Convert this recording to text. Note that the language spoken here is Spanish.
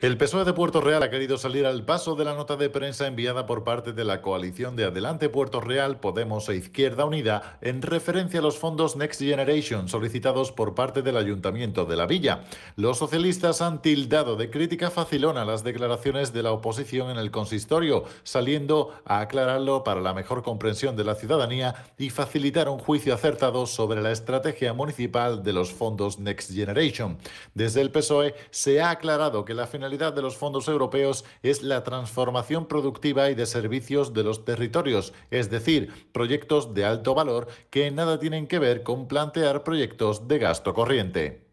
El PSOE de Puerto Real ha querido salir al paso de la nota de prensa enviada por parte de la coalición de Adelante Puerto Real, Podemos e Izquierda Unida en referencia a los fondos Next Generation solicitados por parte del Ayuntamiento de la Villa. Los socialistas han tildado de crítica facilona las declaraciones de la oposición en el consistorio, saliendo a aclararlo para la mejor comprensión de la ciudadanía y facilitar un juicio acertado sobre la estrategia municipal de los fondos Next Generation. Desde el PSOE se ha aclarado que la finalidad finalidad de los fondos europeos es la transformación productiva y de servicios de los territorios, es decir, proyectos de alto valor que nada tienen que ver con plantear proyectos de gasto corriente.